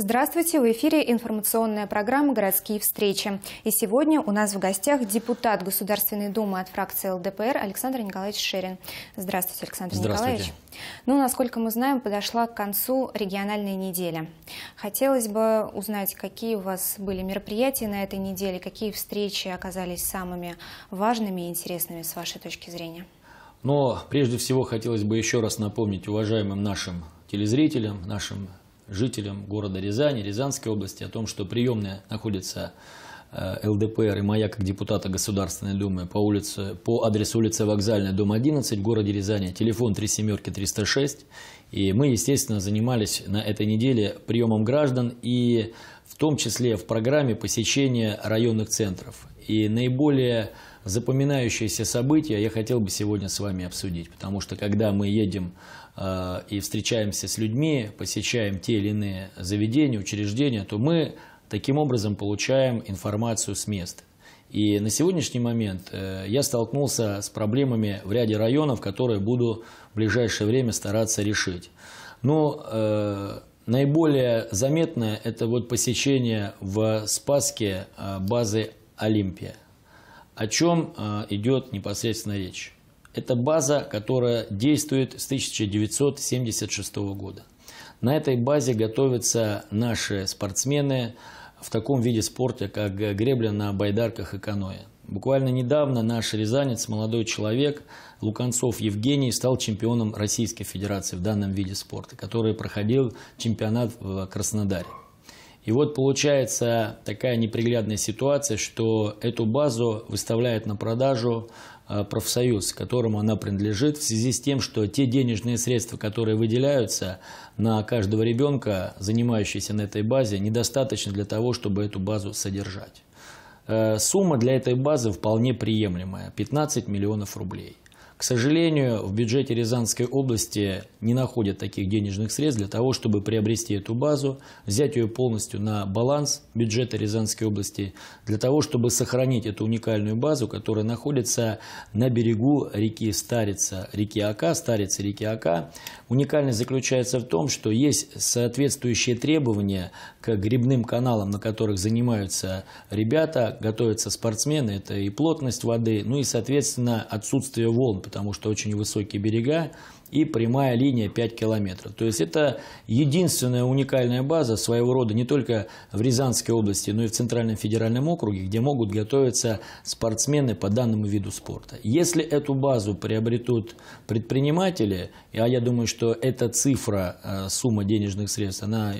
Здравствуйте, в эфире информационная программа «Городские встречи». И сегодня у нас в гостях депутат Государственной Думы от фракции ЛДПР Александр Николаевич Шерин. Здравствуйте, Александр Здравствуйте. Николаевич. Ну, насколько мы знаем, подошла к концу региональная неделя. Хотелось бы узнать, какие у вас были мероприятия на этой неделе, какие встречи оказались самыми важными и интересными с вашей точки зрения. Но прежде всего хотелось бы еще раз напомнить уважаемым нашим телезрителям, нашим жителям города Рязани, Рязанской области о том, что приемная находится э, ЛДПР и моя как депутата Государственной Думы по, улице, по адресу улица Вокзальная, дом 11 в городе Рязани, телефон 3 семерки 306. И мы, естественно, занимались на этой неделе приемом граждан и в том числе в программе посещения районных центров. И наиболее запоминающиеся события я хотел бы сегодня с вами обсудить, потому что когда мы едем э, и встречаемся с людьми, посещаем те или иные заведения, учреждения, то мы таким образом получаем информацию с мест. И на сегодняшний момент э, я столкнулся с проблемами в ряде районов, которые буду в ближайшее время стараться решить. Но ну, э, наиболее заметное это вот посещение в Спаске э, базы Олимпия. О чем э, идет непосредственно речь? Это база, которая действует с 1976 года. На этой базе готовятся наши спортсмены в таком виде спорта, как гребля на байдарках и каноэ. Буквально недавно наш рязанец, молодой человек, Луканцов Евгений, стал чемпионом Российской Федерации в данном виде спорта, который проходил чемпионат в Краснодаре. И вот получается такая неприглядная ситуация, что эту базу выставляет на продажу а, профсоюз, которому она принадлежит, в связи с тем, что те денежные средства, которые выделяются на каждого ребенка, занимающегося на этой базе, недостаточно для того, чтобы эту базу содержать. Э, сумма для этой базы вполне приемлемая – 15 миллионов рублей – к сожалению, в бюджете Рязанской области не находят таких денежных средств для того, чтобы приобрести эту базу, взять ее полностью на баланс бюджета Рязанской области, для того, чтобы сохранить эту уникальную базу, которая находится на берегу реки Старица, реки Ака, Старица реки Ака. Уникальность заключается в том, что есть соответствующие требования к грибным каналам, на которых занимаются ребята, готовятся спортсмены, это и плотность воды, ну и, соответственно, отсутствие волн, потому что очень высокие берега и прямая линия 5 километров. То есть это единственная уникальная база своего рода не только в Рязанской области, но и в Центральном федеральном округе, где могут готовиться спортсмены по данному виду спорта. Если эту базу приобретут предприниматели, а я думаю, что эта цифра, э, сумма денежных средств, она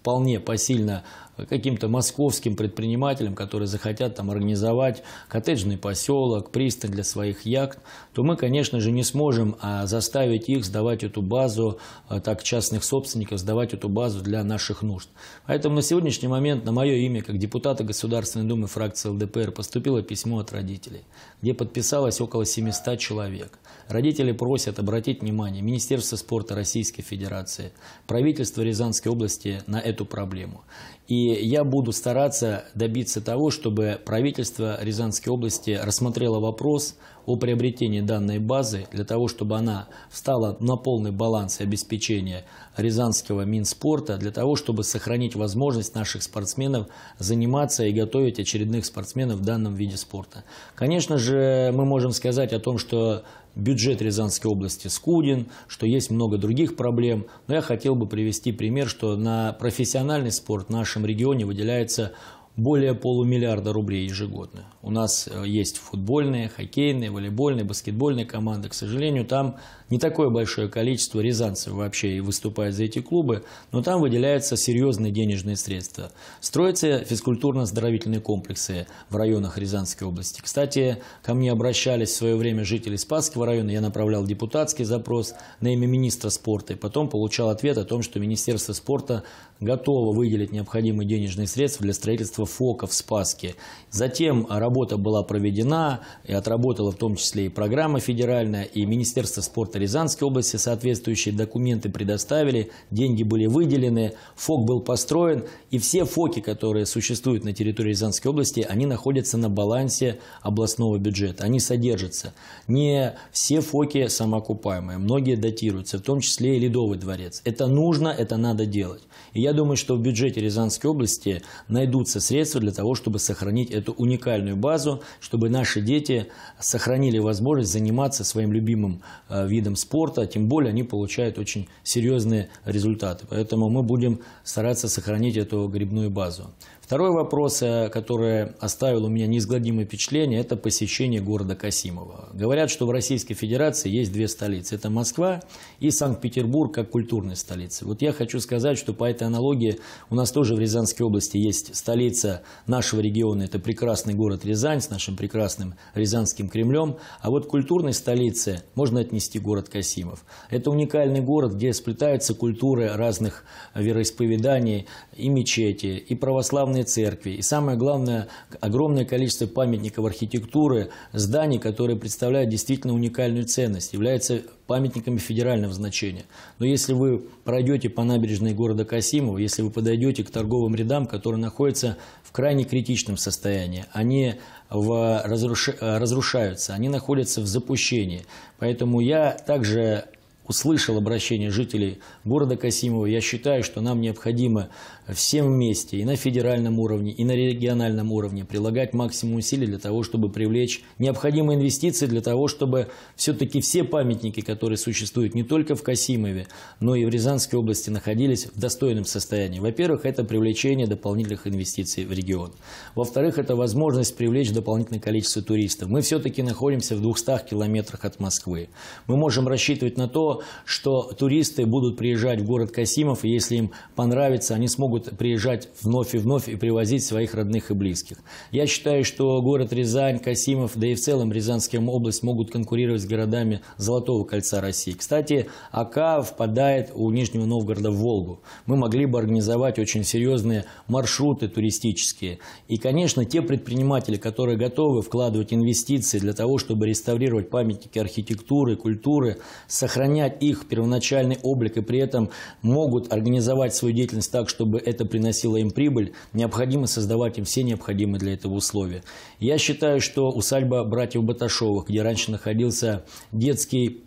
вполне посильно каким-то московским предпринимателям, которые захотят там организовать коттеджный поселок, пристань для своих яхт, то мы, конечно же, не сможем а, заставить их сдавать эту базу, а, так частных собственников, сдавать эту базу для наших нужд. Поэтому на сегодняшний момент на мое имя, как депутата Государственной Думы фракции ЛДПР, поступило письмо от родителей, где подписалось около 700 человек. Родители просят обратить внимание Министерство спорта Российской Федерации, правительство Рязанской области на эту проблему. И я буду стараться добиться того, чтобы правительство Рязанской области рассмотрело вопрос о приобретении данной базы для того, чтобы она встала на полный баланс обеспечения Рязанского Минспорта, для того, чтобы сохранить возможность наших спортсменов заниматься и готовить очередных спортсменов в данном виде спорта. Конечно же, мы можем сказать о том, что бюджет Рязанской области скуден, что есть много других проблем. Но я хотел бы привести пример, что на профессиональный спорт в нашем регионе выделяется более полумиллиарда рублей ежегодно. У нас э, есть футбольные, хоккейные, волейбольные, баскетбольные команды. К сожалению, там не такое большое количество рязанцев вообще и выступает за эти клубы, но там выделяются серьезные денежные средства. Строятся физкультурно-оздоровительные комплексы в районах Рязанской области. Кстати, ко мне обращались в свое время жители Спасского района, я направлял депутатский запрос на имя министра спорта, и потом получал ответ о том, что Министерство спорта готово выделить необходимые денежные средства для строительства ФОКа в Спаске. Затем работа была проведена и отработала в том числе и программа федеральная, и Министерство спорта Рязанской области соответствующие документы предоставили, деньги были выделены, ФОК был построен, и все ФОКи, которые существуют на территории Рязанской области, они находятся на балансе областного бюджета, они содержатся. Не все ФОКи самоокупаемые, многие датируются, в том числе и Ледовый дворец. Это нужно, это надо делать. И я думаю, что в бюджете Рязанской области найдутся средства для того, чтобы сохранить эту уникальную базу, чтобы наши дети сохранили возможность заниматься своим любимым э, видом видам спорта, тем более они получают очень серьезные результаты. Поэтому мы будем стараться сохранить эту грибную базу. Второй вопрос, э, который оставил у меня неизгладимое впечатление, это посещение города Касимова. Говорят, что в Российской Федерации есть две столицы. Это Москва и Санкт-Петербург как культурная столица. Вот я хочу сказать, что по этой аналогии у нас тоже в Рязанской области есть столица нашего региона. Это прекрасный город Рязань с нашим прекрасным Рязанским Кремлем. А вот к культурной столице можно отнести город Касимов. Это уникальный город, где сплетаются культуры разных вероисповеданий, и мечети, и православные православной церкви и, самое главное, огромное количество памятников архитектуры, зданий, которые представляют действительно уникальную ценность, являются памятниками федерального значения. Но если вы пройдете по набережной города Касимова, если вы подойдете к торговым рядам, которые находятся в крайне критичном состоянии, они в разруш... Э, разрушаются, они находятся в запущении. Поэтому я также услышал обращение жителей города Касимова. Я считаю, что нам необходимо всем вместе и на федеральном уровне, и на региональном уровне прилагать максимум усилий для того, чтобы привлечь необходимые инвестиции, для того, чтобы все-таки все памятники, которые существуют не только в Касимове, но и в Рязанской области, находились в достойном состоянии. Во-первых, это привлечение дополнительных инвестиций в регион. Во-вторых, это возможность привлечь дополнительное количество туристов. Мы все-таки находимся в 200 километрах от Москвы. Мы можем рассчитывать на то, что туристы будут приезжать в город Касимов, и если им понравится, они смогут приезжать вновь и вновь и привозить своих родных и близких. Я считаю, что город Рязань, Касимов, да и в целом Рязанская область могут конкурировать с городами Золотого кольца России. Кстати, Ака впадает у Нижнего Новгорода в Волгу. Мы могли бы организовать очень серьезные маршруты туристические. И, конечно, те предприниматели, которые готовы вкладывать инвестиции для того, чтобы реставрировать памятники архитектуры, культуры, сохранять менять их первоначальный облик и при этом могут организовать свою деятельность так, чтобы это приносило им прибыль, необходимо создавать им все необходимые для этого условия. Я считаю, что усадьба братьев Баташовых, где раньше находился детский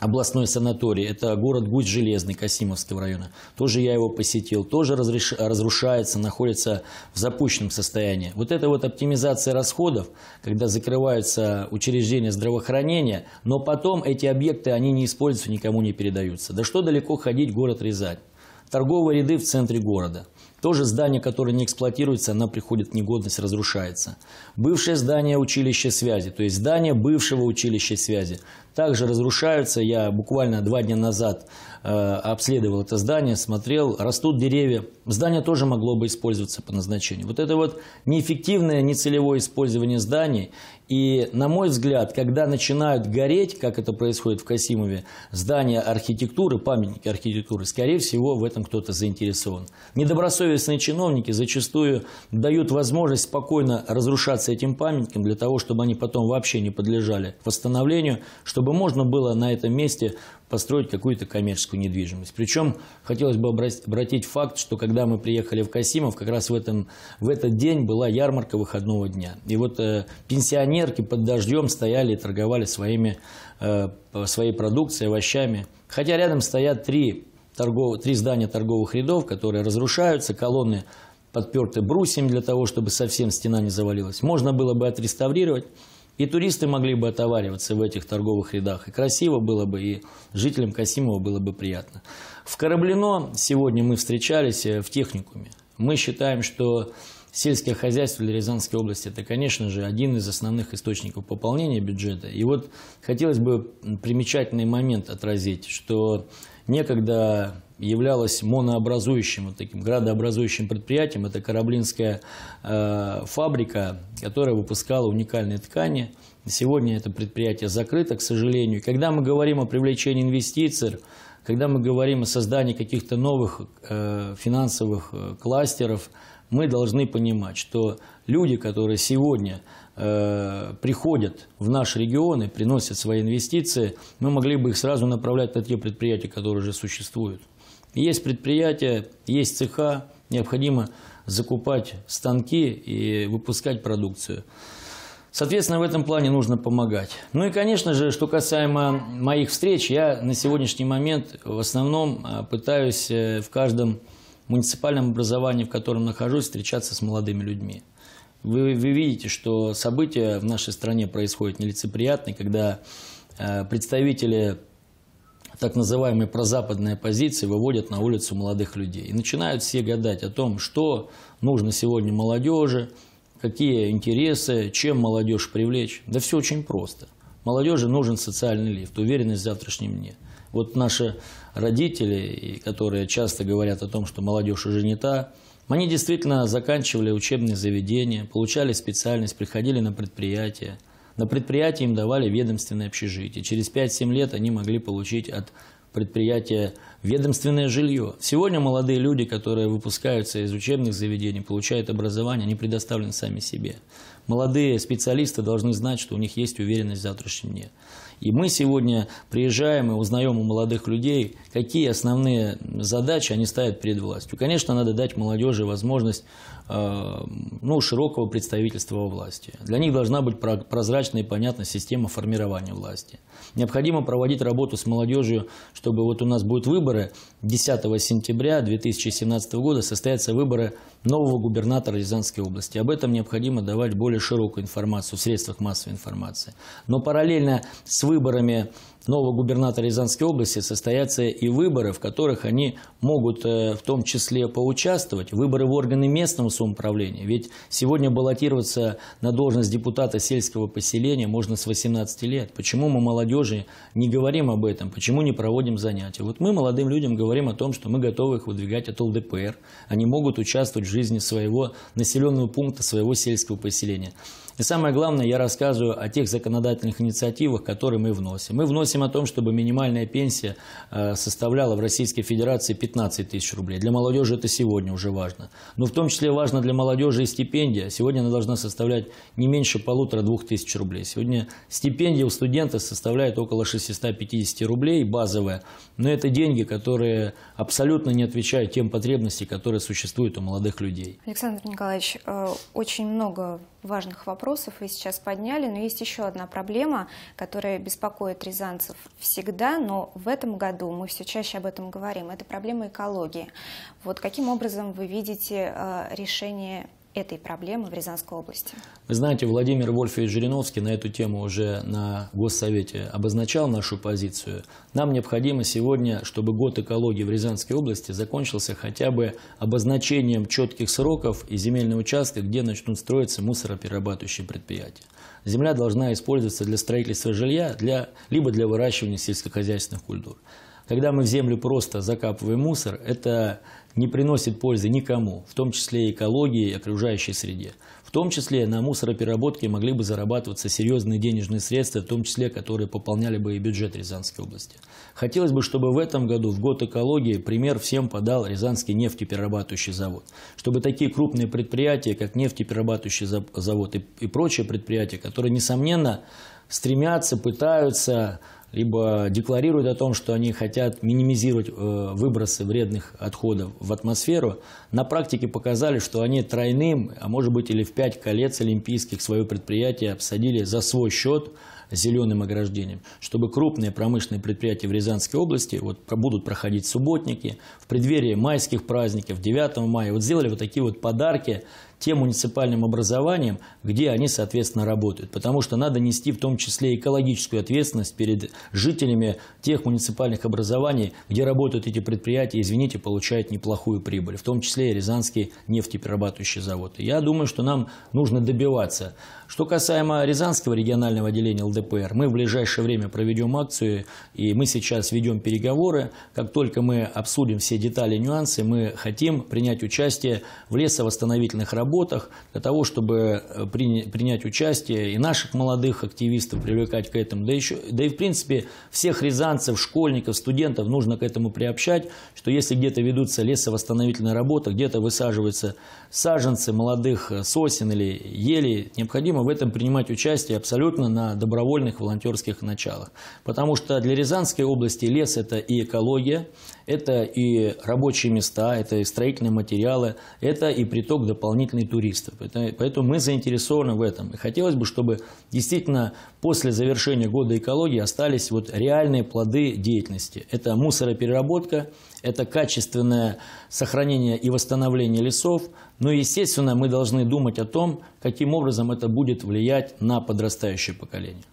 областной санаторий. Это город Гусь Железный Касимовского района. Тоже я его посетил. Тоже разреш... разрушается, находится в запущенном состоянии. Вот эта вот оптимизация расходов, когда закрываются учреждения здравоохранения, но потом эти объекты, они не используются, никому не передаются. Да что далеко ходить, город Рязань. Торговые ряды в центре города. Тоже здание, которое не эксплуатируется, оно приходит в негодность, разрушается. Бывшее здание училища связи, то есть здание бывшего училища связи также разрушаются. Я буквально два дня назад э, обследовал это здание, смотрел, растут деревья. Здание тоже могло бы использоваться по назначению. Вот это вот неэффективное, нецелевое использование зданий. И, на мой взгляд, когда начинают гореть, как это происходит в Касимове, здания архитектуры, памятники архитектуры, скорее всего, в этом кто-то заинтересован. Недобросовестные чиновники зачастую дают возможность спокойно разрушаться этим памятникам для того, чтобы они потом вообще не подлежали восстановлению, чтобы чтобы можно было на этом месте построить какую-то коммерческую недвижимость. Причем хотелось бы обратить факт, что когда мы приехали в Касимов, как раз в, этом, в этот день была ярмарка выходного дня. И вот э, пенсионерки под дождем стояли и торговали своими, э, своей продукцией, овощами. Хотя рядом стоят три, торгов, три здания торговых рядов, которые разрушаются, колонны подперты брусьями для того, чтобы совсем стена не завалилась. Можно было бы отреставрировать. И туристы могли бы отовариваться в этих торговых рядах. И красиво было бы, и жителям Касимова было бы приятно. В Кораблино сегодня мы встречались э, в техникуме. Мы считаем, что сельское хозяйство для Рязанской области – это, конечно же, один из основных источников пополнения бюджета. И вот хотелось бы примечательный момент отразить, что некогда являлось монообразующим, вот таким градообразующим предприятием. Это Кораблинская э, фабрика, которая выпускала уникальные ткани. Сегодня это предприятие закрыто, к сожалению. Когда мы говорим о привлечении инвестиций, когда мы говорим о создании каких-то новых э, финансовых э, кластеров, мы должны понимать, что люди, которые сегодня Э, приходят в наши регионы, приносят свои инвестиции, мы могли бы их сразу направлять на те предприятия, которые уже существуют. Есть предприятия, есть цеха, необходимо закупать станки и выпускать продукцию. Соответственно, в этом плане нужно помогать. Ну и, конечно же, что касаемо моих встреч, я на сегодняшний момент в основном э, пытаюсь э, в каждом муниципальном образовании, в котором нахожусь, встречаться с молодыми людьми. Вы, вы видите, что события в нашей стране происходят нелицеприятные, когда э, представители так называемой прозападной оппозиции выводят на улицу молодых людей. И начинают все гадать о том, что нужно сегодня молодежи, какие интересы, чем молодежь привлечь. Да все очень просто. Молодежи нужен социальный лифт, уверенность в завтрашнем дне. Вот наши родители, которые часто говорят о том, что молодежь уже не та, они действительно заканчивали учебные заведения, получали специальность, приходили на предприятия. На предприятии им давали ведомственное общежитие. Через 5-7 лет они могли получить от предприятия ведомственное жилье. Сегодня молодые люди, которые выпускаются из учебных заведений, получают образование, они предоставлены сами себе. Молодые специалисты должны знать, что у них есть уверенность в завтрашнем дне. И мы сегодня приезжаем и узнаем у молодых людей, какие основные задачи они ставят перед властью. Конечно, надо дать молодежи возможность Э, ну, широкого представительства во власти. Для них должна быть прозрачная и понятная система формирования власти. Необходимо проводить работу с молодежью, чтобы вот у нас будут выборы. 10 сентября 2017 года состоятся выборы нового губернатора Рязанской области. Об этом необходимо давать более широкую информацию в средствах массовой информации. Но параллельно с выборами нового губернатора Рязанской области состоятся и выборы, в которых они могут э, в том числе поучаствовать. Выборы в органы местного самоуправления. Ведь сегодня баллотироваться на должность депутата сельского поселения можно с 18 лет. Почему мы молодежи не говорим об этом? Почему не проводим занятия? Вот мы молодым людям говорим о том, что мы готовы их выдвигать от ЛДПР. Они могут участвовать в жизни своего населенного пункта, своего сельского поселения. И самое главное, я рассказываю о тех законодательных инициативах, которые мы вносим. Мы вносим о том, чтобы минимальная пенсия э, составляла в Российской Федерации 15 тысяч рублей. Для молодежи это сегодня уже важно. Но в том числе важно для молодежи и стипендия. Сегодня она должна составлять не меньше полутора-двух тысяч рублей. Сегодня стипендия у студента составляет около 650 рублей, базовая. Но это деньги, которые абсолютно не отвечают тем потребностям, которые существуют у молодых людей. Александр Николаевич, э, очень много важных вопросов вы сейчас подняли, но есть еще одна проблема, которая беспокоит рязанцев всегда, но в этом году мы все чаще об этом говорим. Это проблема экологии. Вот каким образом вы видите э, решение этой проблемы в Рязанской области? Вы знаете, Владимир Вольфович Жириновский на эту тему уже на Госсовете обозначал нашу позицию. Нам необходимо сегодня, чтобы год экологии в Рязанской области закончился хотя бы обозначением четких сроков и земельные участки, где начнут строиться мусороперерабатывающие предприятия. Земля должна использоваться для строительства жилья, для, либо для выращивания сельскохозяйственных культур. Когда мы в землю просто закапываем мусор, это не приносит пользы никому, в том числе экологии и окружающей среде. В том числе на мусоропереработке могли бы зарабатываться серьезные денежные средства, в том числе, которые пополняли бы и бюджет Рязанской области. Хотелось бы, чтобы в этом году, в год экологии, пример всем подал Рязанский нефтеперерабатывающий завод. Чтобы такие крупные предприятия, как нефтеперерабатывающий завод и, и прочие предприятия, которые, несомненно, стремятся, пытаются либо декларируют о том, что они хотят минимизировать э, выбросы вредных отходов в атмосферу, на практике показали, что они тройным, а может быть или в пять колец олимпийских свое предприятие обсадили за свой счет, зеленым ограждением, чтобы крупные промышленные предприятия в Рязанской области вот, будут проходить субботники, в преддверии майских праздников, 9 мая, вот сделали вот такие вот подарки тем муниципальным образованиям, где они, соответственно, работают. Потому что надо нести в том числе экологическую ответственность перед жителями тех муниципальных образований, где работают эти предприятия, извините, получают неплохую прибыль, в том числе и Рязанский нефтеперерабатывающий завод. я думаю, что нам нужно добиваться. Что касаемо Рязанского регионального отделения ЛД. ЛДПР. Мы в ближайшее время проведем акцию, и мы сейчас ведем переговоры. Как только мы обсудим все детали, нюансы, мы хотим принять участие в лесовосстановительных работах для того, чтобы э, принять участие и наших молодых активистов привлекать к этому. Да, еще, да и, в принципе, всех рязанцев, школьников, студентов нужно к этому приобщать, что если где-то ведутся лесовосстановительные работы, где-то высаживаются саженцы молодых э, сосен или елей, необходимо в этом принимать участие абсолютно на добровольном добровольных волонтерских началах. Потому что для Рязанской области лес – это и экология, это и рабочие места, это и строительные материалы, это и приток дополнительных туристов. поэтому мы заинтересованы в этом. И хотелось бы, чтобы действительно после завершения года экологии остались вот реальные плоды деятельности. Это мусоропереработка, это качественное сохранение и восстановление лесов. Но, ну естественно, мы должны думать о том, каким образом это будет влиять на подрастающее поколение.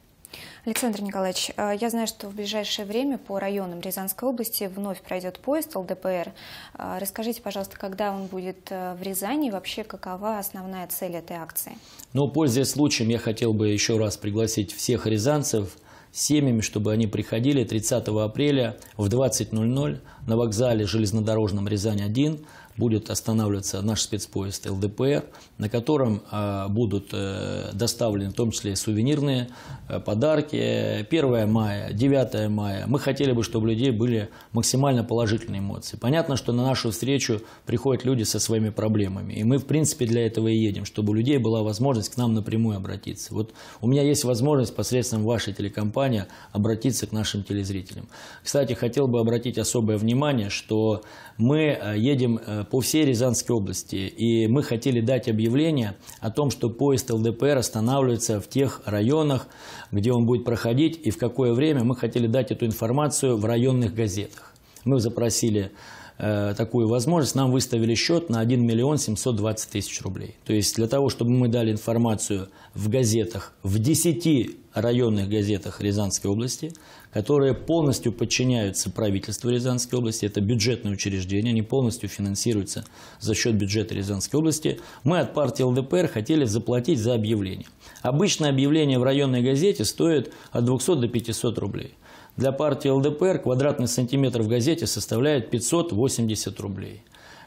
Александр Николаевич, э, я знаю, что в ближайшее время по районам Рязанской области вновь пройдет поезд ЛДПР. Э, расскажите, пожалуйста, когда он будет э, в Рязани и вообще какова основная цель этой акции? Ну, пользуясь случаем, я хотел бы еще раз пригласить всех рязанцев – семьями, чтобы они приходили 30 апреля в 20.00 на вокзале железнодорожном Рязань-1 будет останавливаться наш спецпоезд ЛДПР, на котором э, будут э, доставлены в том числе сувенирные э, подарки. 1 мая, 9 мая. Мы хотели бы, чтобы у людей были максимально положительные эмоции. Понятно, что на нашу встречу приходят люди со своими проблемами. И мы, в принципе, для этого и едем, чтобы у людей была возможность к нам напрямую обратиться. Вот у меня есть возможность посредством вашей телекомпании обратиться к нашим телезрителям. Кстати, хотел бы обратить особое внимание, что мы едем по всей Рязанской области. И мы хотели дать объявление о том, что поезд ЛДПР останавливается в тех районах, где он будет проходить и в какое время. Мы хотели дать эту информацию в районных газетах. Мы запросили Э, такую возможность, нам выставили счет на 1 миллион 720 тысяч рублей. То есть для того, чтобы мы дали информацию в газетах, в 10 районных газетах Рязанской области, которые полностью подчиняются правительству Рязанской области, это бюджетные учреждения, они полностью финансируются за счет бюджета Рязанской области, мы от партии ЛДПР хотели заплатить за объявление. Обычное объявление в районной газете стоит от 200 до 500 рублей. Для партии ЛДПР квадратный сантиметр в газете составляет 580 рублей.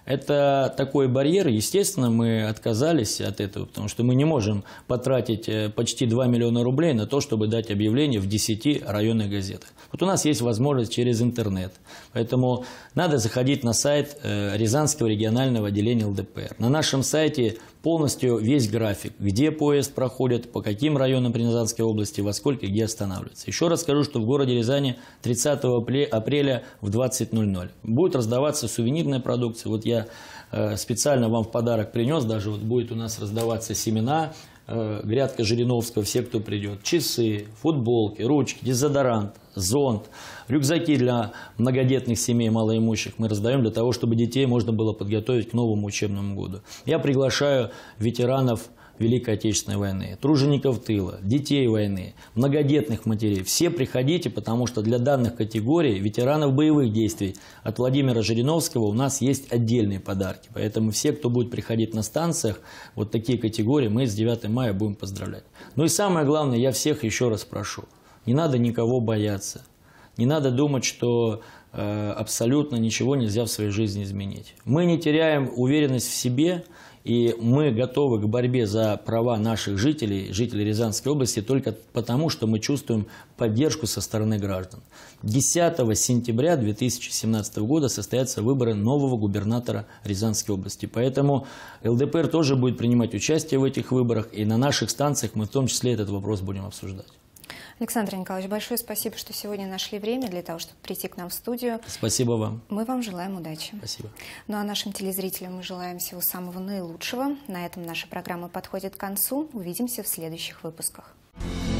Это такой барьер. Естественно, мы отказались от этого, потому что мы не можем потратить э, почти 2 миллиона рублей на то, чтобы дать объявление в 10 районных газетах. Вот у нас есть возможность через интернет. Поэтому надо заходить на сайт э, Рязанского регионального отделения ЛДПР. На нашем сайте полностью весь график, где поезд проходит, по каким районам Рязанской области, во сколько где останавливается. Еще раз скажу, что в городе Рязани 30 апреля в 20.00 будет раздаваться сувенирная продукция. Вот я э, специально вам в подарок принес, даже вот будет у нас раздаваться семена, Э, грядка Жириновского, все, кто придет, часы, футболки, ручки, дезодорант, зонт, рюкзаки для многодетных семей, малоимущих мы раздаем для того, чтобы детей можно было подготовить к новому учебному году. Я приглашаю ветеранов Великой Отечественной войны, тружеников тыла, детей войны, многодетных матерей. Все приходите, потому что для данных категорий ветеранов боевых действий от Владимира Жириновского у нас есть отдельные подарки. Поэтому все, кто будет приходить на станциях, вот такие категории мы с 9 мая будем поздравлять. Ну и самое главное, я всех еще раз прошу, не надо никого бояться. Не надо думать, что э, абсолютно ничего нельзя в своей жизни изменить. Мы не теряем уверенность в себе, и мы готовы к борьбе за права наших жителей, жителей Рязанской области, только потому, что мы чувствуем поддержку со стороны граждан. 10 сентября 2017 года состоятся выборы нового губернатора Рязанской области. Поэтому ЛДПР тоже будет принимать участие в этих выборах, и на наших станциях мы в том числе этот вопрос будем обсуждать. Александр Николаевич, большое спасибо, что сегодня нашли время для того, чтобы прийти к нам в студию. Спасибо вам. Мы вам желаем удачи. Спасибо. Ну а нашим телезрителям мы желаем всего самого наилучшего. На этом наша программа подходит к концу. Увидимся в следующих выпусках. Thank you